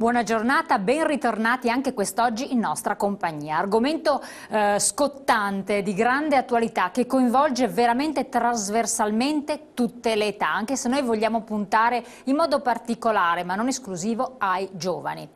Buona giornata, ben ritornati anche quest'oggi in nostra compagnia. Argomento eh, scottante, di grande attualità, che coinvolge veramente trasversalmente tutte le età, anche se noi vogliamo puntare in modo particolare, ma non esclusivo, ai giovani.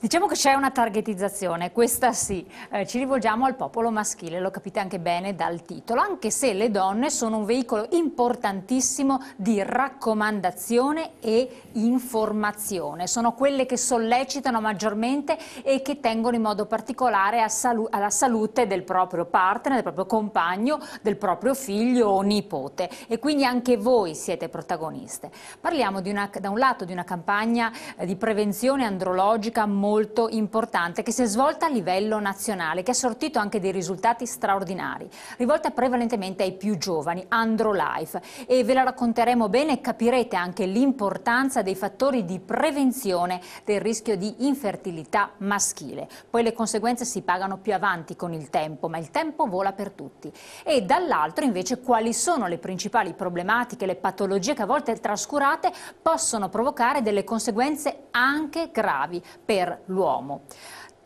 Diciamo che c'è una targetizzazione, questa sì, eh, ci rivolgiamo al popolo maschile, lo capite anche bene dal titolo, anche se le donne sono un veicolo importantissimo di raccomandazione e informazione, sono quelle che sollecitano maggiormente e che tengono in modo particolare salu alla salute del proprio partner, del proprio compagno, del proprio figlio o nipote e quindi anche voi siete protagoniste. Parliamo una, da un lato di una campagna eh, di prevenzione andrologica molto molto importante che si è svolta a livello nazionale, che ha sortito anche dei risultati straordinari, rivolta prevalentemente ai più giovani, AndroLife. E ve la racconteremo bene e capirete anche l'importanza dei fattori di prevenzione del rischio di infertilità maschile. Poi le conseguenze si pagano più avanti con il tempo, ma il tempo vola per tutti. E dall'altro invece quali sono le principali problematiche, le patologie che a volte trascurate possono provocare delle conseguenze anche gravi per l'uomo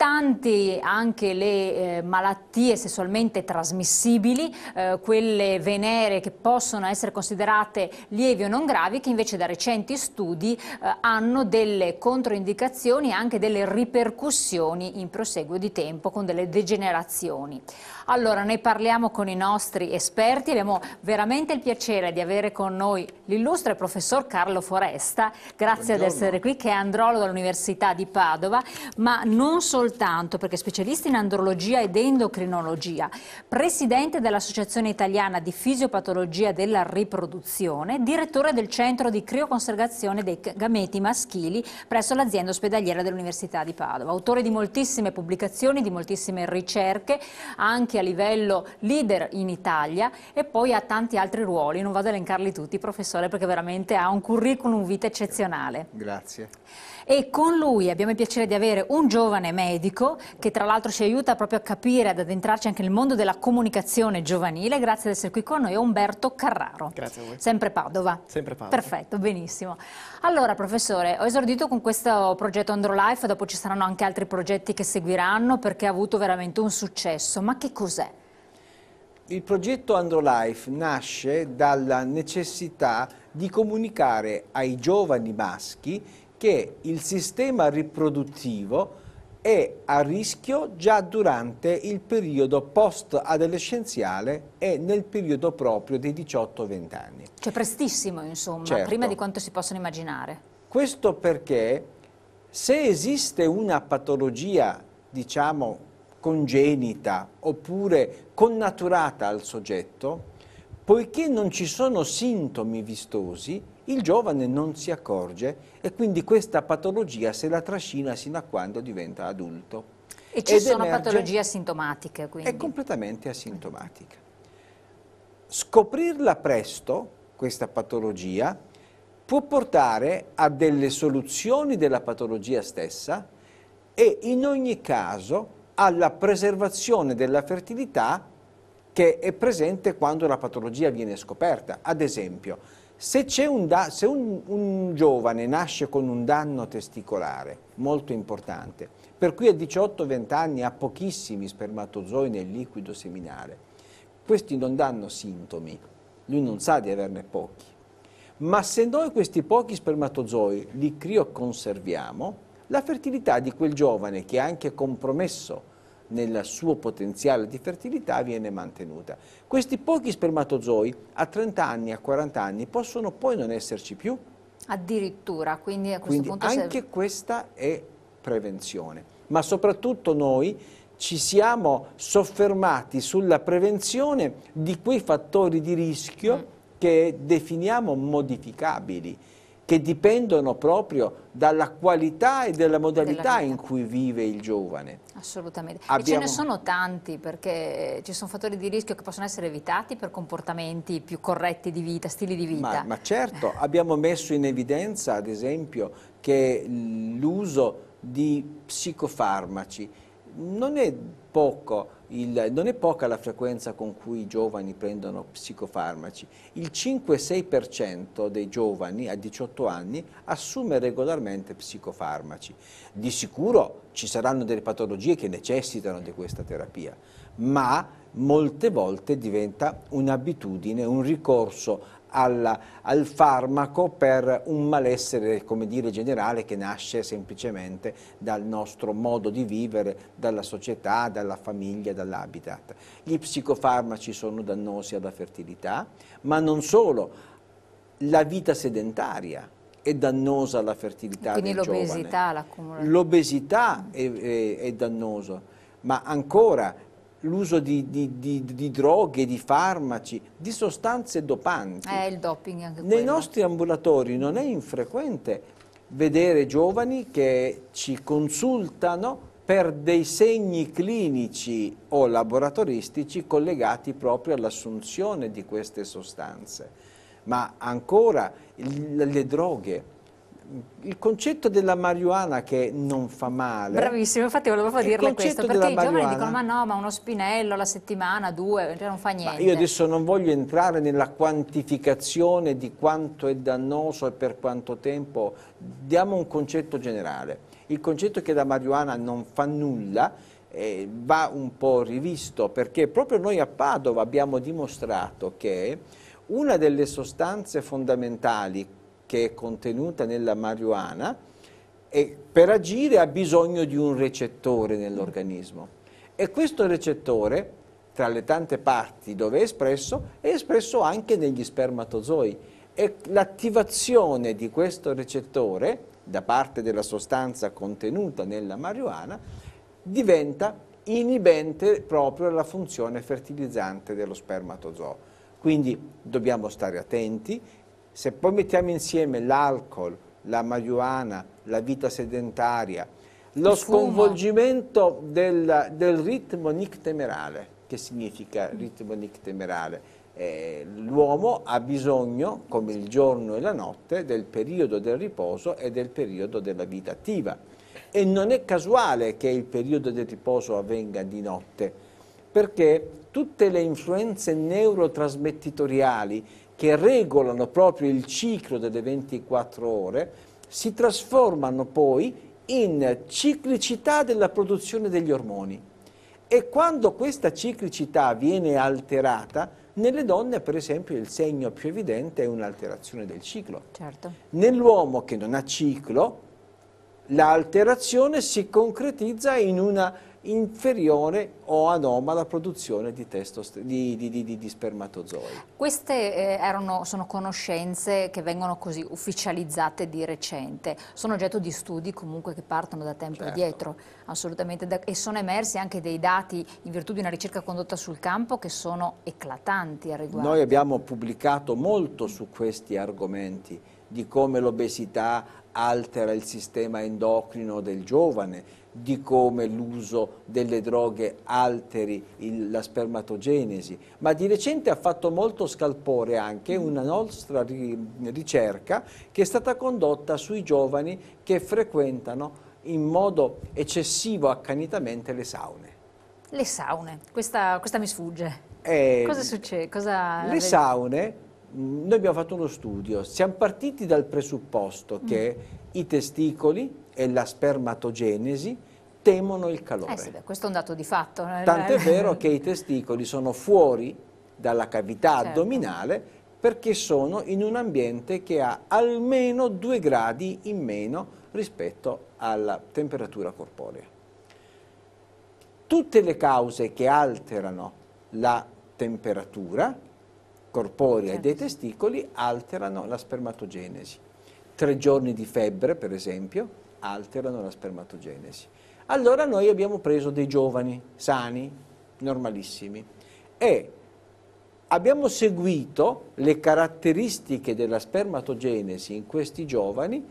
importanti anche le eh, malattie sessualmente trasmissibili, eh, quelle venere che possono essere considerate lievi o non gravi, che invece da recenti studi eh, hanno delle controindicazioni e anche delle ripercussioni in proseguo di tempo con delle degenerazioni. Allora, ne parliamo con i nostri esperti, abbiamo veramente il piacere di avere con noi l'illustre professor Carlo Foresta, grazie Buongiorno. ad essere qui, che è andrologo all'Università di Padova, ma non soltanto soltanto perché specialista in andrologia ed endocrinologia, presidente dell'Associazione Italiana di Fisiopatologia della Riproduzione, direttore del Centro di Crioconservazione dei Gameti Maschili presso l'azienda ospedaliera dell'Università di Padova, autore di moltissime pubblicazioni, di moltissime ricerche, anche a livello leader in Italia e poi ha tanti altri ruoli, non vado a elencarli tutti, professore, perché veramente ha un curriculum vita eccezionale. Grazie e con lui abbiamo il piacere di avere un giovane medico che tra l'altro ci aiuta proprio a capire, ad addentrarci anche nel mondo della comunicazione giovanile. Grazie di essere qui con noi, Umberto Carraro. Grazie a voi. Sempre Padova. Sempre Padova. Perfetto, benissimo. Allora, professore, ho esordito con questo progetto Androlife, dopo ci saranno anche altri progetti che seguiranno perché ha avuto veramente un successo. Ma che cos'è? Il progetto Androlife nasce dalla necessità di comunicare ai giovani maschi che il sistema riproduttivo è a rischio già durante il periodo post-adolescenziale e nel periodo proprio dei 18-20 anni. Cioè prestissimo, insomma, certo. prima di quanto si possono immaginare. Questo perché se esiste una patologia, diciamo, congenita oppure connaturata al soggetto, poiché non ci sono sintomi vistosi, il giovane non si accorge e quindi questa patologia se la trascina sino a quando diventa adulto. E ci Ed sono patologie asintomatiche quindi? È completamente asintomatica. Scoprirla presto, questa patologia, può portare a delle soluzioni della patologia stessa e in ogni caso alla preservazione della fertilità che è presente quando la patologia viene scoperta. Ad esempio, se, un, da, se un, un giovane nasce con un danno testicolare molto importante, per cui a 18-20 anni ha pochissimi spermatozoi nel liquido seminale, questi non danno sintomi, lui non sa di averne pochi. Ma se noi questi pochi spermatozoi li crioconserviamo, la fertilità di quel giovane che è anche compromesso nel suo potenziale di fertilità viene mantenuta. Questi pochi spermatozoi a 30 anni, a 40 anni possono poi non esserci più. Addirittura, quindi a questo quindi punto... Anche serve... questa è prevenzione, ma soprattutto noi ci siamo soffermati sulla prevenzione di quei fattori di rischio mm. che definiamo modificabili che dipendono proprio dalla qualità e dalla modalità della in cui vive il giovane. Assolutamente. Abbiamo... E ce ne sono tanti perché ci sono fattori di rischio che possono essere evitati per comportamenti più corretti di vita, stili di vita. Ma, ma certo, abbiamo messo in evidenza ad esempio che l'uso di psicofarmaci non è poco il, non è poca la frequenza con cui i giovani prendono psicofarmaci. Il 5-6% dei giovani a 18 anni assume regolarmente psicofarmaci. Di sicuro ci saranno delle patologie che necessitano di questa terapia, ma molte volte diventa un'abitudine, un ricorso al, al farmaco per un malessere come dire, generale che nasce semplicemente dal nostro modo di vivere, dalla società, dalla famiglia, dall'habitat. Gli psicofarmaci sono dannosi alla fertilità, ma non solo, la vita sedentaria è dannosa alla fertilità Quindi l'obesità, l'accumulazione. L'obesità è, è, è dannosa, ma ancora l'uso di, di, di, di, droghe, di farmaci, di sostanze dopanti. Eh, il doping anche Nei nostri ambulatori non è infrequente vedere giovani che ci consultano per dei segni clinici o laboratoristici collegati proprio all'assunzione di queste sostanze. Ma ancora le droghe, il concetto della marijuana che non fa male. Bravissimo, infatti volevo dirle questo, perché i giovani dicono ma no, ma uno spinello alla settimana, due, cioè non fa niente. Ma io adesso non voglio entrare nella quantificazione di quanto è dannoso e per quanto tempo, diamo un concetto generale. Il concetto che la marijuana non fa nulla eh, va un po' rivisto, perché proprio noi a Padova abbiamo dimostrato che una delle sostanze fondamentali che è contenuta nella marijuana e per agire ha bisogno di un recettore nell'organismo e questo recettore tra le tante parti dove è espresso è espresso anche negli spermatozoi e l'attivazione di questo recettore da parte della sostanza contenuta nella marijuana diventa inibente proprio alla funzione fertilizzante dello spermatozoo. Quindi dobbiamo stare attenti se poi mettiamo insieme l'alcol, la marijuana, la vita sedentaria, lo sconvolgimento del, del ritmo nictemerale, che significa ritmo nictemerale? Eh, l'uomo ha bisogno, come il giorno e la notte, del periodo del riposo e del periodo della vita attiva. E non è casuale che il periodo del riposo avvenga di notte, perché tutte le influenze neurotrasmettitoriali che regolano proprio il ciclo delle 24 ore, si trasformano poi in ciclicità della produzione degli ormoni. E quando questa ciclicità viene alterata, nelle donne per esempio il segno più evidente è un'alterazione del ciclo. Certo. Nell'uomo che non ha ciclo, l'alterazione si concretizza in una inferiore o anomala la produzione di, testo, di, di, di spermatozoi. Queste eh, erano, sono conoscenze che vengono così ufficializzate di recente, sono oggetto di studi comunque che partono da tempo certo. dietro, assolutamente, da, e sono emersi anche dei dati in virtù di una ricerca condotta sul campo che sono eclatanti a riguardo. Noi abbiamo pubblicato molto su questi argomenti, di come l'obesità altera il sistema endocrino del giovane, di come l'uso delle droghe alteri il, la spermatogenesi, ma di recente ha fatto molto scalpore anche una nostra ri, ricerca che è stata condotta sui giovani che frequentano in modo eccessivo accanitamente le saune. Le saune, questa, questa mi sfugge. Eh, cosa succede? Cosa... Le saune noi abbiamo fatto uno studio, siamo partiti dal presupposto che mm. i testicoli e la spermatogenesi temono il calore. Eh sì, questo è un dato di fatto. Eh, Tant'è eh. vero che i testicoli sono fuori dalla cavità certo. addominale perché sono in un ambiente che ha almeno due gradi in meno rispetto alla temperatura corporea. Tutte le cause che alterano la temperatura corporea e certo. dei testicoli alterano la spermatogenesi. Tre giorni di febbre, per esempio, alterano la spermatogenesi. Allora noi abbiamo preso dei giovani, sani, normalissimi, e abbiamo seguito le caratteristiche della spermatogenesi in questi giovani,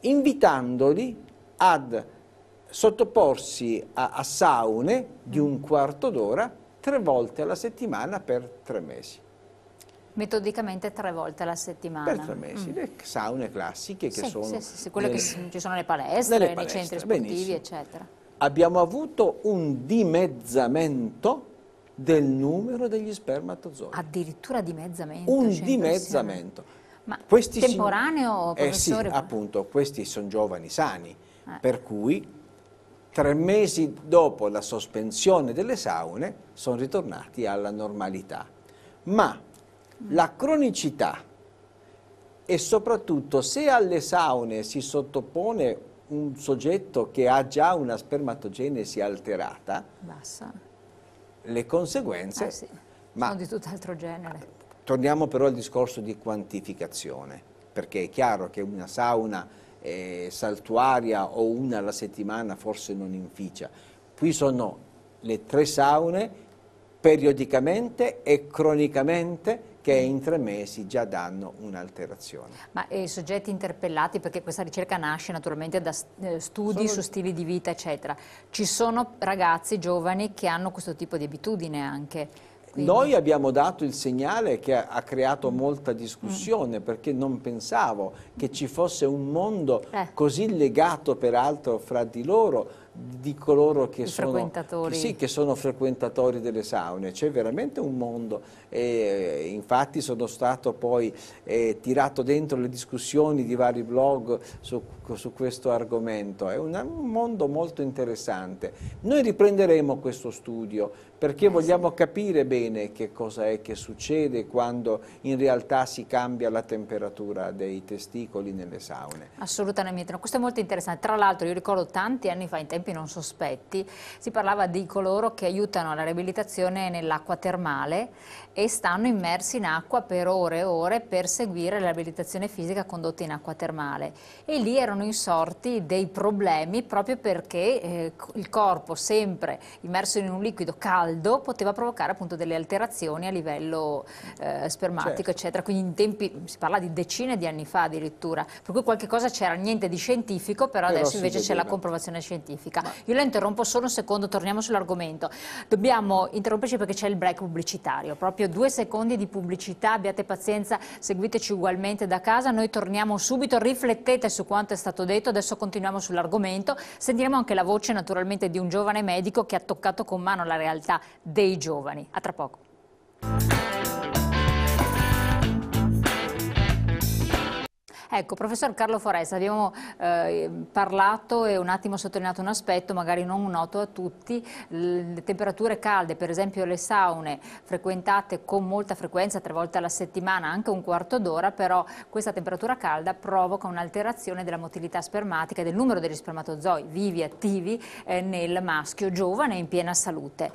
invitandoli ad sottoporsi a, a saune di un mm. quarto d'ora tre volte alla settimana per tre mesi. Metodicamente tre volte alla settimana. Per tre mesi, mm. le saune classiche che sì, sono... Sì, sì, quelle nelle, che ci sono le palestre, nelle palestre, nei centri sportivi, benissimo. eccetera. Abbiamo avuto un dimezzamento del numero degli spermatozoi. Addirittura dimezzamento. Un cioè, dimezzamento. Ma questi temporaneo, eh sì, appunto, questi sono giovani sani, eh. per cui tre mesi dopo la sospensione delle saune sono ritornati alla normalità. Ma la cronicità e soprattutto se alle saune si sottopone un soggetto che ha già una spermatogenesi alterata, Bassa. le conseguenze eh sì, ma, sono di tutt'altro genere. Torniamo però al discorso di quantificazione, perché è chiaro che una sauna eh, saltuaria o una alla settimana forse non inficia. Qui sono le tre saune periodicamente e cronicamente che in tre mesi già danno un'alterazione. Ma i eh, soggetti interpellati, perché questa ricerca nasce naturalmente da eh, studi sono... su stili di vita, eccetera, ci sono ragazzi giovani che hanno questo tipo di abitudine anche? Quindi... Noi abbiamo dato il segnale che ha creato molta discussione mm. perché non pensavo che ci fosse un mondo eh. così legato peraltro fra di loro di coloro che sono, che, sì, che sono frequentatori delle saune. C'è veramente un mondo e eh, infatti sono stato poi eh, tirato dentro le discussioni di vari blog su, su questo argomento. È un, mondo molto interessante. Noi riprenderemo questo studio perché vogliamo capire bene che cosa è che succede quando in realtà si cambia la temperatura dei testicoli nelle saune. Assolutamente, no, questo è molto interessante. Tra l'altro io ricordo tanti anni fa, in tempi non sospetti, si parlava di coloro che aiutano la riabilitazione nell'acqua termale e stanno immersi in acqua per ore e ore per seguire l'abilitazione fisica condotta in acqua termale. E lì erano insorti dei problemi proprio perché eh, il corpo sempre immerso in un liquido caldo poteva provocare appunto delle alterazioni a livello eh, spermatico, certo. eccetera. Quindi in tempi, si parla di decine di anni fa addirittura, per cui qualche cosa c'era, niente di scientifico, però, però adesso invece c'è la comprovazione scientifica. Ma... Io la interrompo solo un secondo, torniamo sull'argomento. Dobbiamo interromperci perché c'è il break pubblicitario, proprio doppio, due secondi di pubblicità, abbiate pazienza, seguiteci ugualmente da casa, noi torniamo subito, riflettete su quanto è stato detto, adesso continuiamo sull'argomento, sentiremo anche la voce naturalmente di un giovane medico che ha toccato con mano la realtà dei giovani. A tra poco. Ecco, professor Carlo Foresta, abbiamo eh, parlato e un attimo sottolineato un aspetto magari non noto a tutti, le temperature calde, per esempio le saune frequentate con molta frequenza, tre volte alla settimana, anche un quarto d'ora, però questa temperatura calda provoca un'alterazione della motilità spermatica, del numero degli spermatozoi vivi, attivi, eh, nel maschio giovane in piena salute.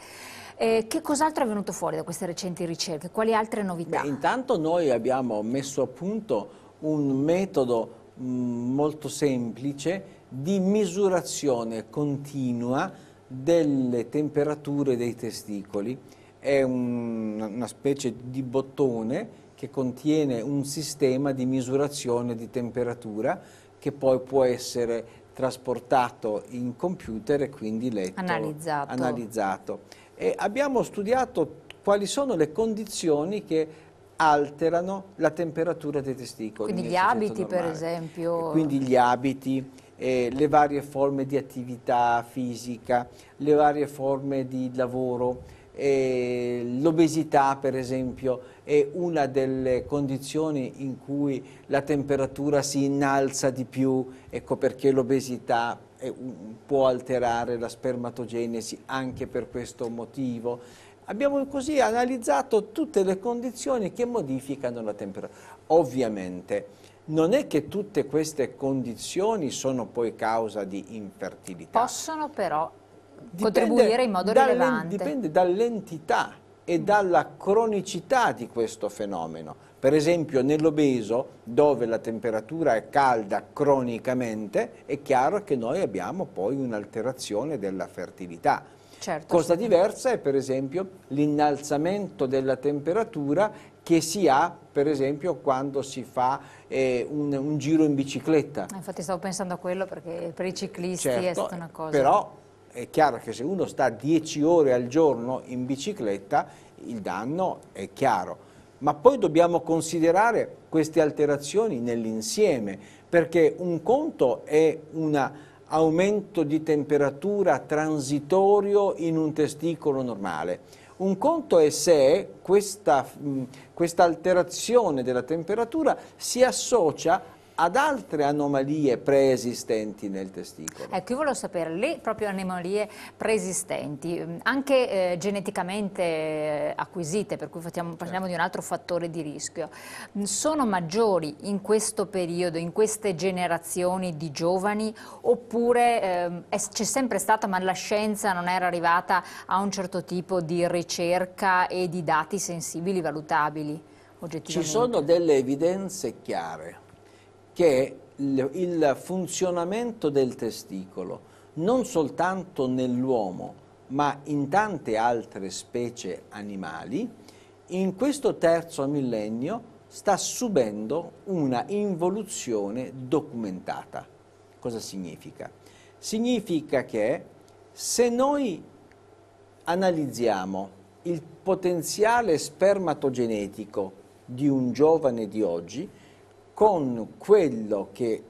Eh, che cos'altro è venuto fuori da queste recenti ricerche? Quali altre novità? Beh, intanto noi abbiamo messo a punto un metodo mm, molto semplice di misurazione continua delle temperature dei testicoli. È un, una specie di bottone che contiene un sistema di misurazione di temperatura che poi può essere trasportato in computer e quindi letto, analizzato. analizzato. abbiamo studiato quali sono le condizioni che alterano la temperatura dei testicoli. Quindi gli abiti normale. per esempio. Quindi gli abiti, eh, le varie forme di attività fisica, le varie forme di lavoro. Eh, l'obesità per esempio è una delle condizioni in cui la temperatura si innalza di più, ecco perché l'obesità eh, può alterare la spermatogenesi anche per questo motivo Abbiamo così analizzato tutte le condizioni che modificano la temperatura. Ovviamente non è che tutte queste condizioni sono poi causa di infertilità. Possono però contribuire in modo rilevante. Dipende dall'entità e dalla cronicità di questo fenomeno. Per esempio nell'obeso, dove la temperatura è calda cronicamente, è chiaro che noi abbiamo poi un'alterazione della fertilità Certo, Cosa diversa è per esempio l'innalzamento della temperatura che si ha per esempio quando si fa eh, un, un, giro in bicicletta. Eh, infatti stavo pensando a quello perché per i ciclisti certo, è stata una cosa. Però è chiaro che se uno sta 10 ore al giorno in bicicletta il danno è chiaro. Ma poi dobbiamo considerare queste alterazioni nell'insieme, perché un conto è una aumento di temperatura transitorio in un testicolo normale. Un conto è se questa, questa alterazione della temperatura si associa ad altre anomalie preesistenti nel testicolo. Ecco, io volevo sapere, le proprio anomalie preesistenti, mm, anche eh, geneticamente eh, acquisite, per cui facciamo, certo. parliamo certo. di un altro fattore di rischio, mm, sono maggiori in questo periodo, in queste generazioni di giovani, oppure eh, c'è sempre stata, ma la scienza non era arrivata a un certo tipo di ricerca e di dati sensibili valutabili? Ci sono delle evidenze chiare che il funzionamento del testicolo non soltanto nell'uomo ma in tante altre specie animali, in questo terzo millennio sta subendo una involuzione documentata. Cosa significa? Significa che se noi analizziamo il potenziale spermatogenetico di un giovane di oggi, con quello che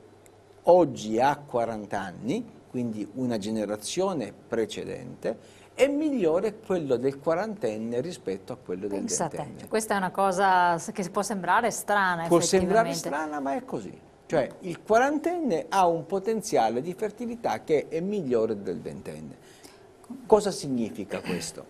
oggi ha 40 anni, quindi una generazione precedente, è migliore quello del quarantenne rispetto a quello del Pensate, ventenne. Cioè, questa è una cosa che può sembrare strana Può sembrare strana, ma è così. Cioè il quarantenne ha un potenziale di fertilità che è migliore del ventenne. Cosa significa questo?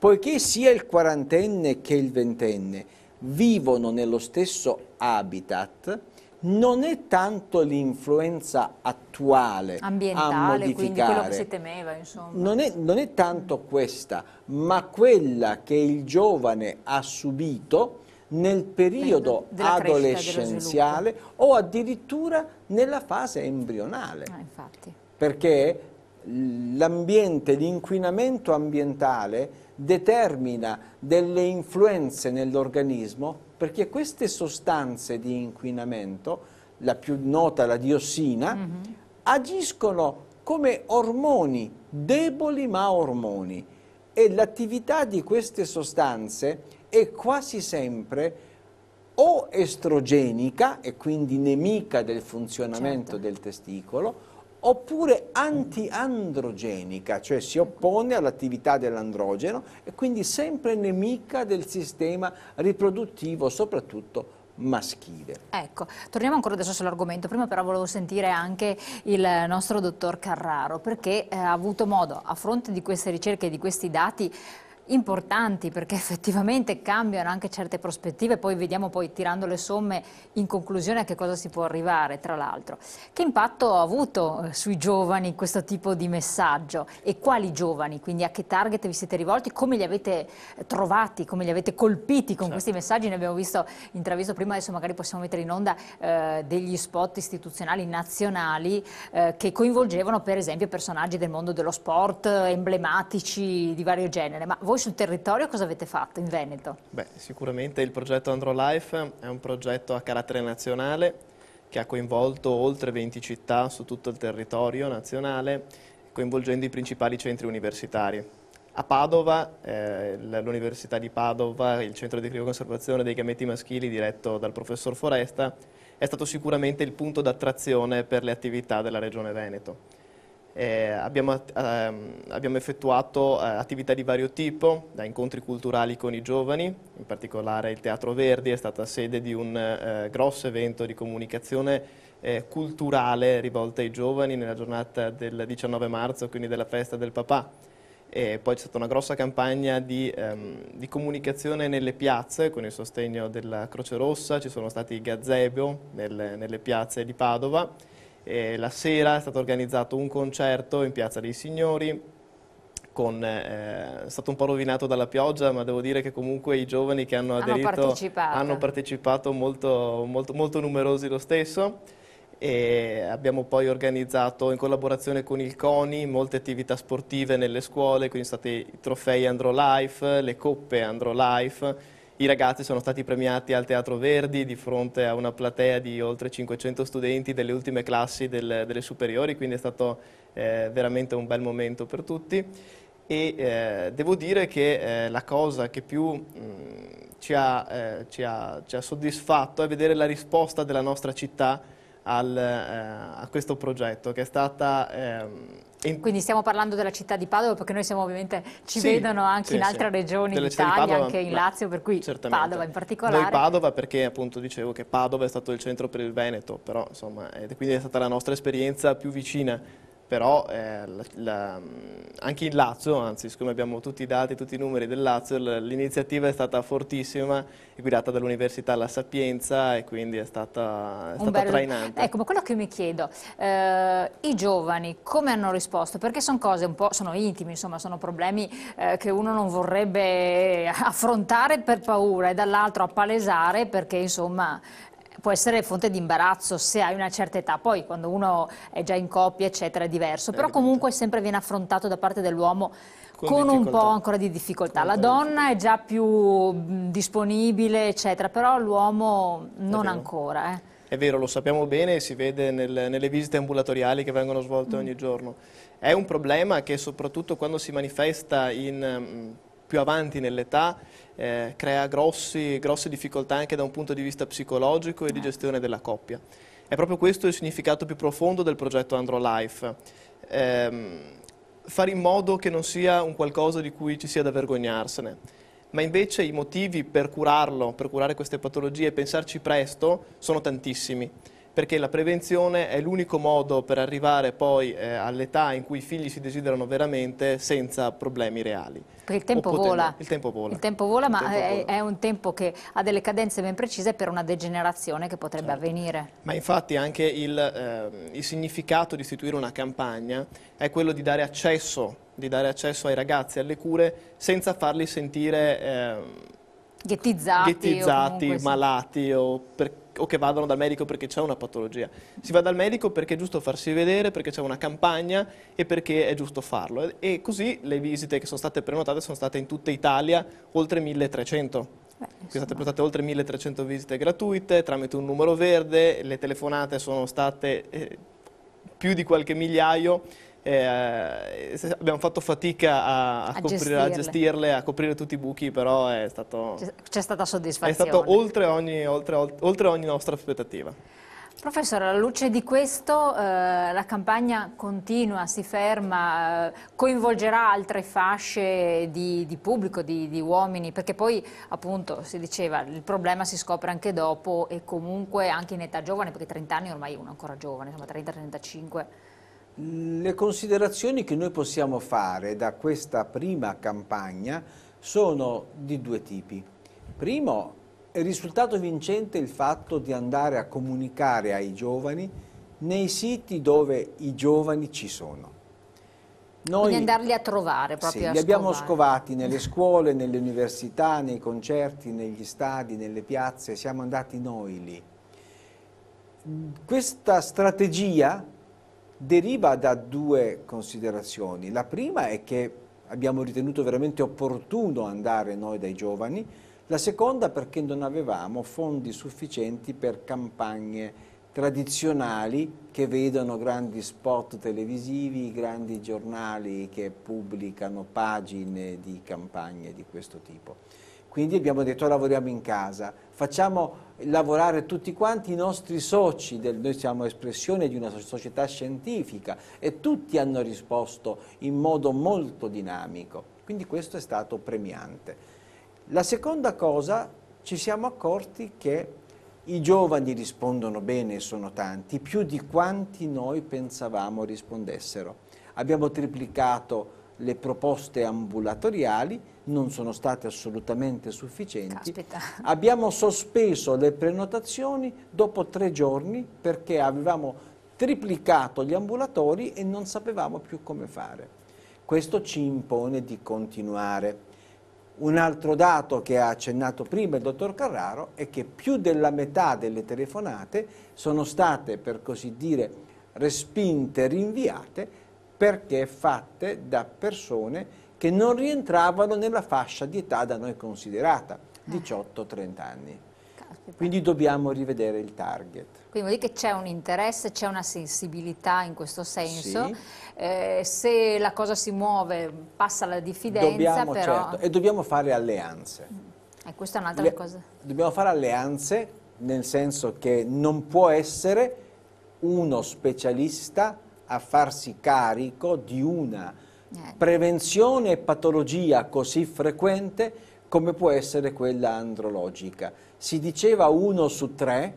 Poiché sia il quarantenne che il ventenne vivono nello stesso habitat, non è tanto l'influenza attuale Ambientale, a modificare. quindi quello che si temeva, insomma. Non è, non è tanto questa, ma quella che il giovane ha subito nel periodo della adolescenziale o addirittura nella fase embrionale. Ah, Perché l'ambiente, l'inquinamento ambientale determina delle influenze nell'organismo perché queste sostanze di inquinamento, la più nota la diossina, mm -hmm. agiscono come ormoni, deboli ma ormoni e l'attività di queste sostanze è quasi sempre o estrogenica e quindi nemica del funzionamento certo. del testicolo oppure antiandrogenica, cioè si oppone all'attività dell'androgeno e quindi sempre nemica del sistema riproduttivo, soprattutto maschile. Ecco, torniamo ancora adesso sull'argomento, prima però volevo sentire anche il nostro dottor Carraro, perché eh, ha avuto modo, a fronte di queste ricerche e di questi dati, importanti perché effettivamente cambiano anche certe prospettive, poi vediamo poi tirando le somme in conclusione a che cosa si può arrivare tra l'altro. Che impatto ha avuto eh, sui giovani questo tipo di messaggio e quali giovani, quindi a che target vi siete rivolti, come li avete eh, trovati, come li avete colpiti con certo. questi messaggi, ne abbiamo visto intravisto prima, adesso magari possiamo mettere in onda eh, degli spot istituzionali nazionali eh, che coinvolgevano per esempio personaggi del mondo dello sport, emblematici di vario genere, ma voi voi sul territorio cosa avete fatto in Veneto? Beh, sicuramente il progetto Andro Life è un progetto a carattere nazionale che ha coinvolto oltre 20 città su tutto il territorio nazionale, coinvolgendo i principali centri universitari. A Padova, eh, l'Università di Padova, il centro di crioconservazione dei gametti maschili diretto dal professor Foresta, è stato sicuramente il punto d'attrazione per le attività della Regione Veneto eh, abbiamo, ehm, abbiamo, effettuato eh, attività di vario tipo, da incontri culturali con i giovani, in particolare il Teatro Verdi è stata sede di un eh, grosso evento di comunicazione eh, culturale rivolta ai giovani nella giornata del 19 marzo, quindi della festa del papà. E poi c'è stata una grossa campagna di, ehm, di, comunicazione nelle piazze con il sostegno della Croce Rossa, ci sono stati gazebo nel, nelle piazze di Padova eh, la sera è stato organizzato un concerto in Piazza dei Signori, con, eh, è stato un po' rovinato dalla pioggia, ma devo dire che comunque i giovani che hanno aderito hanno partecipato, hanno partecipato molto, molto, molto numerosi lo stesso. E abbiamo poi organizzato in collaborazione con il CONI molte attività sportive nelle scuole, quindi sono stati i trofei Andro Life, le coppe Andro Life, i ragazzi sono stati premiati al Teatro Verdi di fronte a una platea di oltre 500 studenti delle ultime classi del, delle superiori, quindi è stato eh, veramente un bel momento per tutti. E eh, devo dire che eh, la cosa che più mh, mm, ci, ha, eh, ci, ha, ci ha soddisfatto è vedere la risposta della nostra città al, eh, a questo progetto che è stata... Eh, quindi stiamo parlando della città di Padova perché noi siamo ovviamente, ci sì, vedono anche sì, in altre sì. regioni d'Italia, anche in Lazio, per cui certamente. Padova in particolare. Noi Padova perché appunto dicevo che Padova è stato il centro per il Veneto, però insomma, è, quindi è stata la nostra esperienza più vicina però eh, la, la, mm, anche in Lazio, anzi siccome abbiamo tutti i dati, tutti i numeri del Lazio, l'iniziativa è stata fortissima, è guidata dall'Università La Sapienza e quindi è stata, è stata bel... trainante. Ecco, ma quello che mi chiedo, eh, i giovani come hanno risposto? Perché sono cose un po', sono intimi, insomma, sono problemi eh, che uno non vorrebbe affrontare per paura e dall'altro appalesare perché insomma può essere fonte di imbarazzo se hai una certa età, poi quando uno è già in coppia eccetera è diverso, però comunque sempre viene affrontato da parte dell'uomo con, un po' ancora di difficoltà. La donna è già più disponibile, eccetera, però l'uomo non ancora. Eh. È vero, lo sappiamo bene si vede nel, nelle visite ambulatoriali che vengono svolte mm. ogni giorno. È un problema che soprattutto quando si manifesta in, più avanti nell'età eh, crea grossi, grosse difficoltà anche da un punto di vista psicologico e di gestione della coppia. È proprio questo il significato più profondo del progetto Andro Life. Ehm, fare in modo che non sia un qualcosa di cui ci sia da vergognarsene, ma invece i motivi per curarlo, per curare queste patologie e pensarci presto, sono tantissimi perché la prevenzione è l'unico modo per arrivare poi eh, all'età in cui i figli si desiderano veramente senza problemi reali. Perché il tempo, potendo, vola. Il tempo vola. Il tempo vola, il ma tempo è, vola. è, un tempo che ha delle cadenze ben precise per una degenerazione che potrebbe certo. avvenire. Ma infatti anche il, eh, il significato di istituire una campagna è quello di dare accesso di dare accesso ai ragazzi alle cure senza farli sentire eh, ghettizzati, ghettizzati o malati o per, o che vadano dal medico perché c'è una patologia. Si va dal medico perché è giusto farsi vedere, perché c'è una campagna e perché è giusto farlo. E così le visite che sono state prenotate sono state in tutta Italia oltre 1300. sono state prenotate oltre 1300 visite gratuite tramite un numero verde, le telefonate sono state eh, più di qualche migliaio eh, abbiamo fatto fatica a, a, a, coprire, gestirle. a, gestirle. a coprire tutti i buchi, però è stato... C'è stata soddisfazione. È stato oltre ogni, oltre, oltre ogni nostra aspettativa. Professore, alla luce di questo eh, la campagna continua, si ferma, eh, coinvolgerà altre fasce di, di pubblico, di, di, uomini, perché poi appunto si diceva il problema si scopre anche dopo e comunque anche in età giovane, perché 30 anni ormai uno è ancora giovane, insomma 30-35. Le considerazioni che noi possiamo fare da questa prima campagna sono di due tipi. Primo, è risultato vincente il fatto di andare a comunicare ai giovani nei siti dove i giovani ci sono. Noi, Quindi andarli a trovare proprio sì, a li abbiamo scovati nelle scuole, nelle università, nei concerti, negli stadi, nelle piazze, siamo andati noi lì. Questa strategia deriva da due considerazioni. La prima è che abbiamo ritenuto veramente opportuno andare noi dai giovani, la seconda perché non avevamo fondi sufficienti per campagne tradizionali che vedono grandi spot televisivi, grandi giornali che pubblicano pagine di campagne di questo tipo. Quindi abbiamo detto lavoriamo in casa, facciamo lavorare tutti quanti i nostri soci, del, noi siamo espressione di una società scientifica e tutti hanno risposto in modo molto dinamico, quindi questo è stato premiante. La seconda cosa, ci siamo accorti che i giovani rispondono bene, sono tanti, più di quanti noi pensavamo rispondessero. Abbiamo triplicato le proposte ambulatoriali non sono state assolutamente sufficienti. Caspita. Abbiamo sospeso le prenotazioni dopo tre giorni perché avevamo triplicato gli ambulatori e non sapevamo più come fare. Questo ci impone di continuare. Un altro dato che ha accennato prima il dottor Carraro è che più della metà delle telefonate sono state, per così dire, respinte, rinviate perché fatte da persone che non rientravano nella fascia di età da noi considerata, 18-30 ah. anni. Quindi dobbiamo rivedere il target. Quindi vuol dire che c'è un interesse, c'è una sensibilità in questo senso. Sì. Eh, se la cosa si muove, passa la diffidenza, dobbiamo, però... certo. E dobbiamo fare alleanze. Mm. E eh, questa è un'altra cosa. Dobbiamo fare alleanze nel senso che non può essere uno specialista a farsi carico di una prevenzione e patologia così frequente come può essere quella andrologica. Si diceva uno su tre,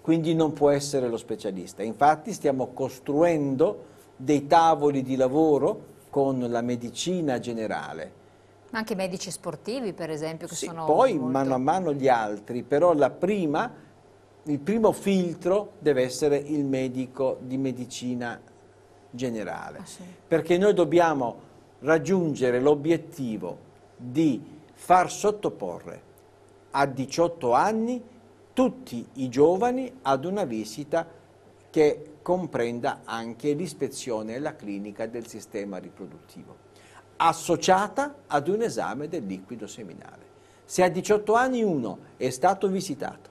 quindi non può essere lo specialista. Infatti stiamo costruendo dei tavoli di lavoro con la medicina generale. Ma anche i medici sportivi, per esempio, che sì, sono Poi molto... mano a mano gli altri, però prima, il primo filtro deve essere il medico di medicina generale generale, ah, sì. perché noi dobbiamo raggiungere l'obiettivo di far sottoporre a 18 anni tutti i giovani ad una visita che comprenda anche l'ispezione e la clinica del sistema riproduttivo, associata ad un esame del liquido seminale. Se a 18 anni uno è stato visitato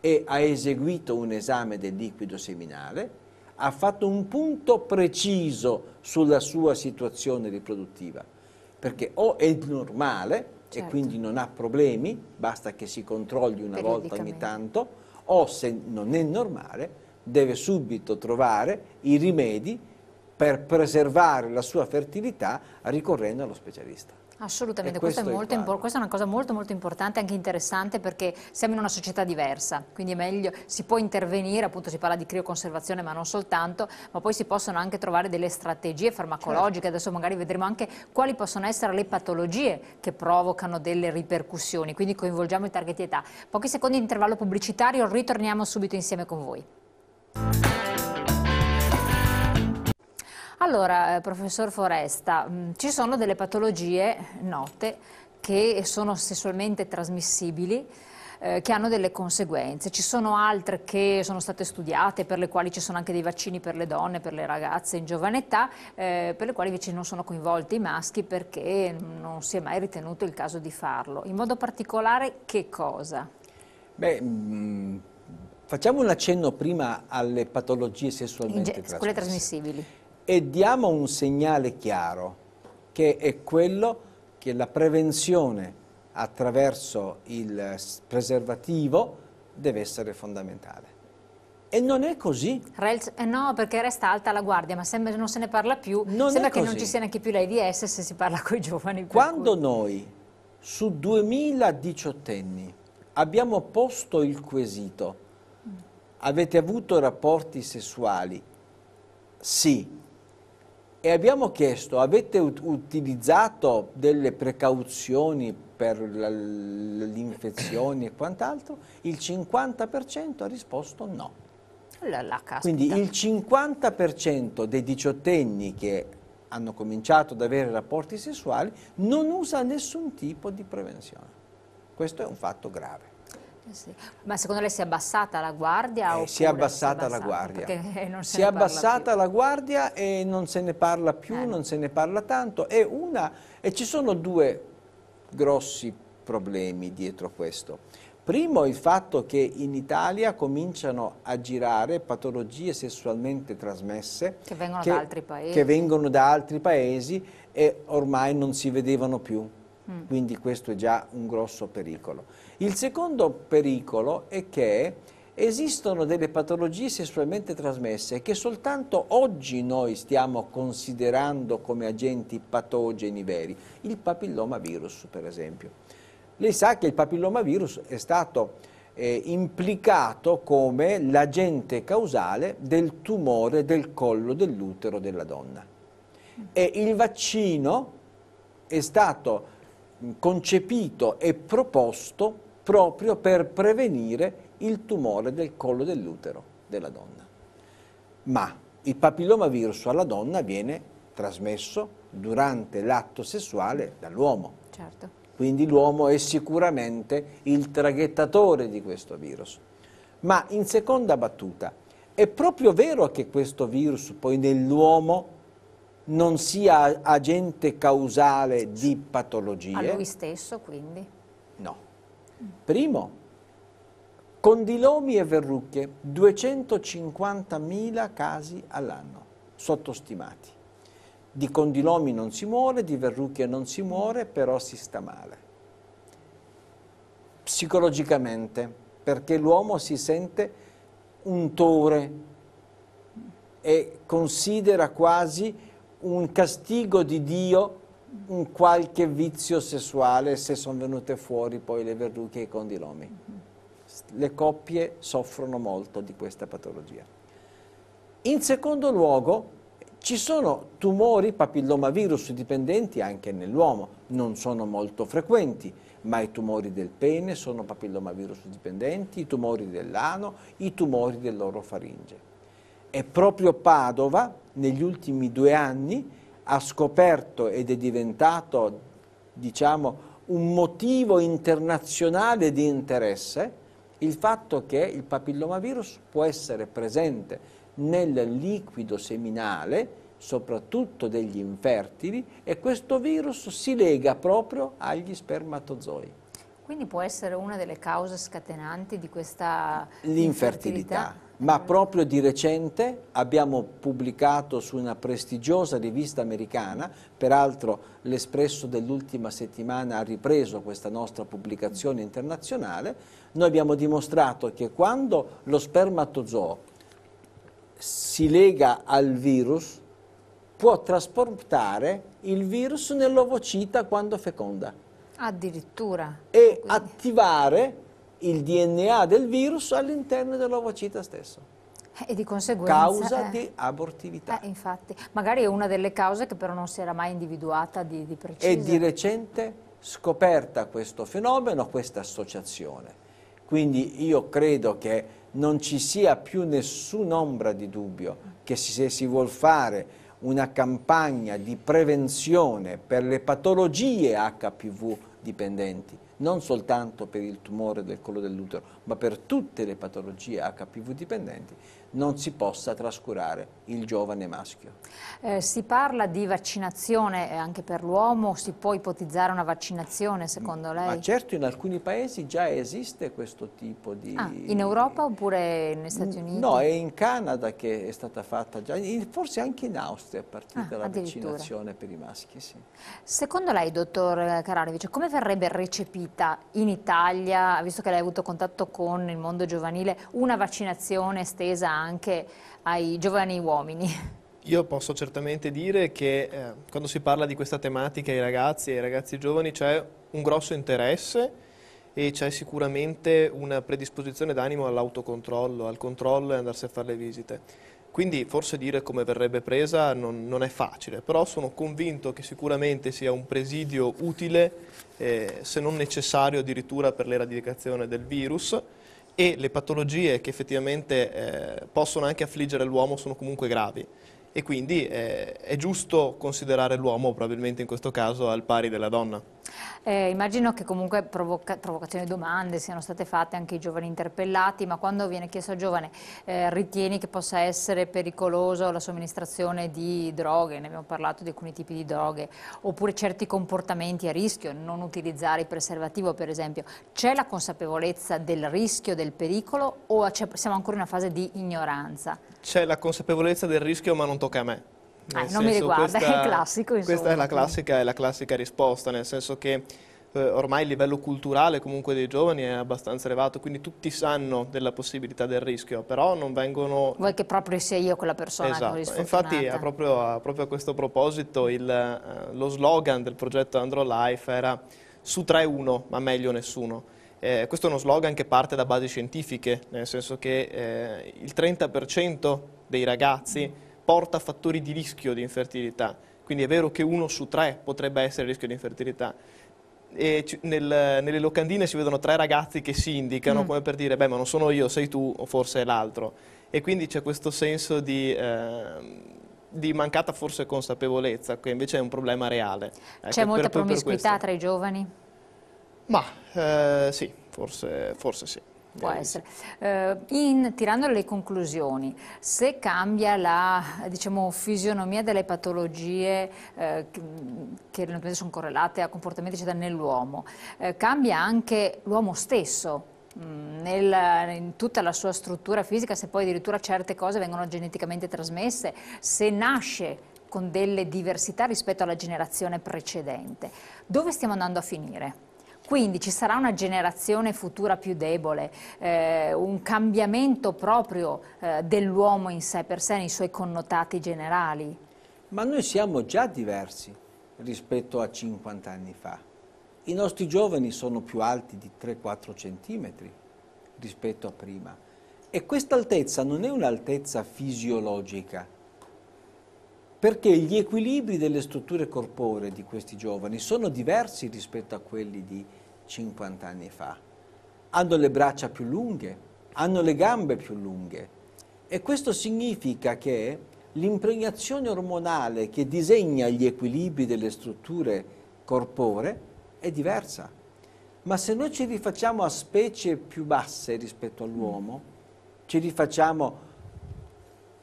e ha eseguito un esame del liquido seminale, ha fatto un punto preciso sulla sua situazione riproduttiva, perché o è normale certo. e quindi non ha problemi, basta che si controlli una volta ogni tanto, o se non è normale deve subito trovare i rimedi per preservare la sua fertilità ricorrendo allo specialista. Assolutamente, questo questo è è questa è, una cosa molto molto importante, anche interessante perché siamo in una società diversa, quindi è meglio, si può intervenire, appunto si parla di crioconservazione ma non soltanto, ma poi si possono anche trovare delle strategie farmacologiche, certo. adesso magari vedremo anche quali possono essere le patologie che provocano delle ripercussioni, quindi coinvolgiamo i target di età. Pochi secondi di intervallo pubblicitario, ritorniamo subito insieme con voi. Allora, eh, professor Foresta, mm, ci sono delle patologie note che sono sessualmente trasmissibili eh, che hanno delle conseguenze. Ci sono altre che sono state studiate, per le quali ci sono anche dei vaccini per le donne, per le ragazze in giovane età, eh, per le quali invece non sono coinvolti i maschi perché non si è mai ritenuto il caso di farlo. In modo particolare che cosa? Beh, mh... Mm, facciamo un accenno prima alle patologie sessualmente trasmissibili. Quelle trasmissibili e diamo un segnale chiaro che è quello che la prevenzione attraverso il preservativo deve essere fondamentale. E non è così. Eh, no, perché resta alta la guardia, ma sembra, non se ne parla più. Non sembra che non ci sia neanche più l'AIDS se si parla con i giovani. Quando cui... noi su 2018 anni abbiamo posto il quesito, mm. avete avuto rapporti sessuali? Sì. E abbiamo chiesto, avete utilizzato delle precauzioni per l'infezione e quant'altro? Il 50% ha risposto no. La, la Quindi il 50% dei diciottenni che hanno cominciato ad avere rapporti sessuali non usa nessun tipo di prevenzione. Questo è un fatto grave. Eh sì. Ma secondo lei si è abbassata la guardia? Eh, si è abbassata, abbassata la guardia. si è abbassata più. la guardia e non se ne parla più, eh. non se ne parla tanto. E, una, e ci sono due grossi problemi dietro questo. Primo il fatto che in Italia cominciano a girare patologie sessualmente trasmesse che vengono, che, da, altri che vengono da altri paesi e ormai non si vedevano più. Mm. Quindi questo è già un grosso pericolo. Il secondo pericolo è che esistono delle patologie sessualmente trasmesse che soltanto oggi noi stiamo considerando come agenti patogeni veri, il papillomavirus per esempio. Lei sa che il papillomavirus è stato eh, implicato come l'agente causale del tumore del collo dell'utero della donna. E il vaccino è stato concepito e proposto proprio per prevenire il tumore del collo dell'utero della donna. Ma il papillomavirus alla donna viene trasmesso durante l'atto sessuale dall'uomo. Certo. Quindi l'uomo è sicuramente il traghettatore di questo virus. Ma in seconda battuta, è proprio vero che questo virus poi nell'uomo non sia agente causale di patologie? A lui stesso, quindi. Primo, condilomi e verrucche, 250.000 casi all'anno, sottostimati. Di condilomi non si muore, di verrucche non si muore, però si sta male. Psicologicamente, perché l'uomo si sente un tore e considera quasi un castigo di Dio un qualche vizio sessuale se sono venute fuori poi le verruche e i condilomi. Mm-hmm. Le coppie soffrono molto di questa patologia. In secondo luogo, ci sono tumori papillomavirus dipendenti anche nell'uomo, non sono molto frequenti, ma i tumori del pene sono papillomavirus dipendenti, i tumori dell'ano, i tumori dell'orofaringe. E proprio Padova, negli ultimi due anni, ha scoperto ed è diventato, diciamo, un motivo internazionale di interesse il fatto che il papillomavirus può essere presente nel liquido seminale, soprattutto degli infertili, e questo virus si lega proprio agli spermatozoi. Quindi può essere una delle cause scatenanti di questa... L'infertilità ma proprio di recente abbiamo pubblicato su una prestigiosa rivista americana, peraltro l'Espresso dell'ultima settimana ha ripreso questa nostra pubblicazione internazionale, noi abbiamo dimostrato che quando lo spermatozoo si lega al virus, può trasportare il virus nell'ovocita quando feconda. Addirittura. E Quindi. attivare il DNA del virus all'interno dell'ovocita stesso. Eh, e di conseguenza... Causa eh, di abortività. Eh, infatti, magari è una delle cause che però non si era mai individuata di, di preciso. È di recente scoperta questo fenomeno, questa associazione. Quindi io credo che non ci sia più nessun'ombra di dubbio che se si vuol fare una campagna di prevenzione per le patologie HPV dipendenti, non soltanto per il tumore del collo dell'utero, ma per tutte le patologie HPV dipendenti, non si possa trascurare il giovane maschio. Eh, si parla di vaccinazione eh, anche per l'uomo, si può ipotizzare una vaccinazione secondo lei? Ma certo in alcuni paesi già esiste questo tipo di... Ah, in Europa oppure negli Stati Uniti? No, è in Canada che è stata fatta già, forse anche in Austria è partita ah, la vaccinazione per i maschi. Sì. Secondo lei, dottor Karalovic, come verrebbe recepita? vita in Italia, visto che lei ha avuto contatto con il mondo giovanile, una vaccinazione estesa anche ai giovani uomini? Io posso certamente dire che eh, quando si parla di questa tematica ai ragazzi e ai ragazzi giovani c'è un grosso interesse e c'è sicuramente una predisposizione d'animo all'autocontrollo, al controllo e andarsi a fare le visite. Quindi forse dire come verrebbe presa non, non è facile, però sono convinto che sicuramente sia un presidio utile, eh, se non necessario addirittura per l'eradicazione del virus e le patologie che effettivamente eh, possono anche affliggere l'uomo sono comunque gravi e quindi eh, è giusto considerare l'uomo probabilmente in questo caso al pari della donna. Eh, immagino che comunque provoca provocazioni e domande siano state fatte anche ai giovani interpellati, ma quando viene chiesto al giovane eh, ritieni che possa essere pericoloso la somministrazione di droghe, ne abbiamo parlato di alcuni tipi di droghe, oppure certi comportamenti a rischio, non utilizzare il preservativo per esempio, c'è la consapevolezza del rischio, del pericolo o siamo ancora in una fase di ignoranza? C'è la consapevolezza del rischio ma non tocca a me. Eh, non mi riguarda, questa, è classico. Insomma. Questa è la classica, è la classica risposta, nel senso che eh, ormai il livello culturale comunque dei giovani è abbastanza elevato, quindi tutti sanno della possibilità del rischio, però non vengono... Vuoi che proprio sia io quella persona esatto. Infatti a proprio, a proprio, a questo proposito il, eh, lo slogan del progetto Andro Life era su 3-1, ma meglio nessuno. Eh, questo è uno slogan che parte da basi scientifiche, nel senso che eh, il 30% dei ragazzi porta fattori di rischio di infertilità, quindi è vero che uno su tre potrebbe essere rischio di infertilità. Nel, nelle locandine si vedono tre ragazzi che si indicano mm. come per dire beh ma non sono io, sei tu o forse è l'altro e quindi c'è questo senso di, eh, di, mancata forse consapevolezza che invece è un problema reale. Ecco, c'è molta per, promiscuità per tra i giovani? Ma eh, sì, forse, forse sì. Può essere. Eh, in, tirando le conclusioni, se cambia la diciamo, fisionomia delle patologie eh, che normalmente sono correlate a comportamenti cioè, nell'uomo, eh, cambia anche l'uomo stesso mm, nel, in tutta la sua struttura fisica, se poi addirittura certe cose vengono geneticamente trasmesse, se nasce con delle diversità rispetto alla generazione precedente. Dove stiamo andando a finire? Quindi ci sarà una generazione futura più debole, eh, un cambiamento proprio eh, dell'uomo in sé per sé, nei suoi connotati generali. Ma noi siamo già diversi rispetto a 50 anni fa. I nostri giovani sono più alti di 3-4 centimetri rispetto a prima. E questa altezza non è un'altezza fisiologica, perché gli equilibri delle strutture corporee di questi giovani sono diversi rispetto a quelli di 50 anni fa. Hanno le braccia più lunghe, hanno le gambe più lunghe e questo significa che l'impregnazione ormonale che disegna gli equilibri delle strutture corporee è diversa. Ma se noi ci rifacciamo a specie più basse rispetto all'uomo, ci rifacciamo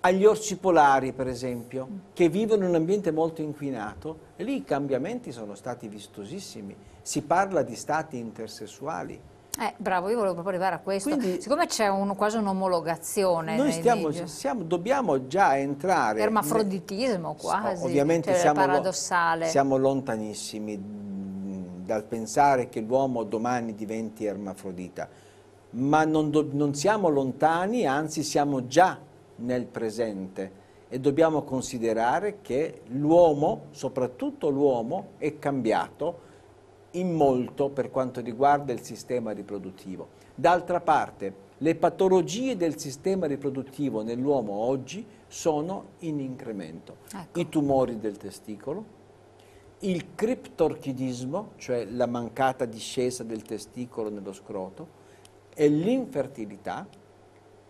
agli orci polari, per esempio, che vivono in un ambiente molto inquinato, lì i cambiamenti sono stati vistosissimi. Si parla di stati intersessuali. Eh, bravo, io volevo proprio arrivare a questo. Quindi, Siccome c'è un, quasi un'omologazione. Noi stiamo, siamo, dobbiamo già entrare. Ermafroditismo quasi. Ovviamente cioè siamo, paradossale. siamo lontanissimi mm, dal pensare che l'uomo domani diventi ermafrodita, ma non, do, non siamo lontani, anzi siamo già nel presente e dobbiamo considerare che l'uomo, soprattutto l'uomo, è cambiato in molto per quanto riguarda il sistema riproduttivo. D'altra parte, le patologie del sistema riproduttivo nell'uomo oggi sono in incremento. Ecco. I tumori del testicolo, il criptorchidismo, cioè la mancata discesa del testicolo nello scroto, e l'infertilità,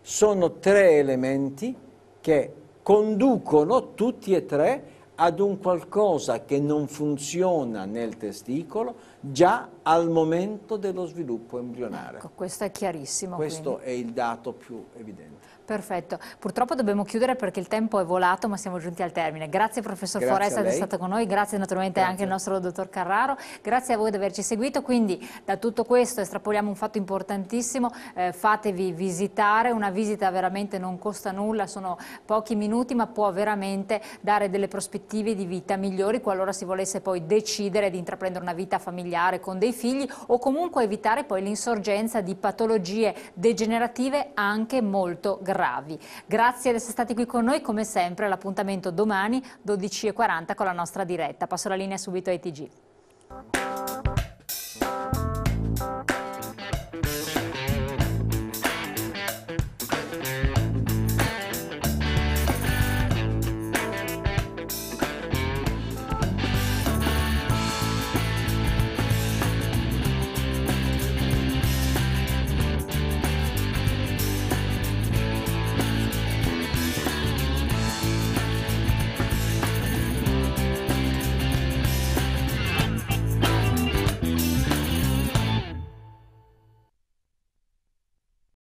sono tre elementi che conducono tutti e tre ad un qualcosa che non funziona nel testicolo già al momento dello sviluppo embrionale. Ecco, questo è chiarissimo. Questo quindi. è il dato più evidente. Perfetto, purtroppo dobbiamo chiudere perché il tempo è volato ma siamo giunti al termine. Grazie professor grazie Foresta di essere stato con noi, grazie naturalmente grazie. anche al nostro dottor Carraro, grazie a voi di averci seguito, quindi da tutto questo estrapoliamo un fatto importantissimo, eh, fatevi visitare, una visita veramente non costa nulla, sono pochi minuti ma può veramente dare delle prospettive di vita migliori qualora si volesse poi decidere di intraprendere una vita familiare con dei figli o comunque evitare poi l'insorgenza di patologie degenerative anche molto gravi. Ravi. Grazie di essere stati qui con noi, come sempre l'appuntamento domani 12.40 con la nostra diretta. Passo la linea subito ai TG.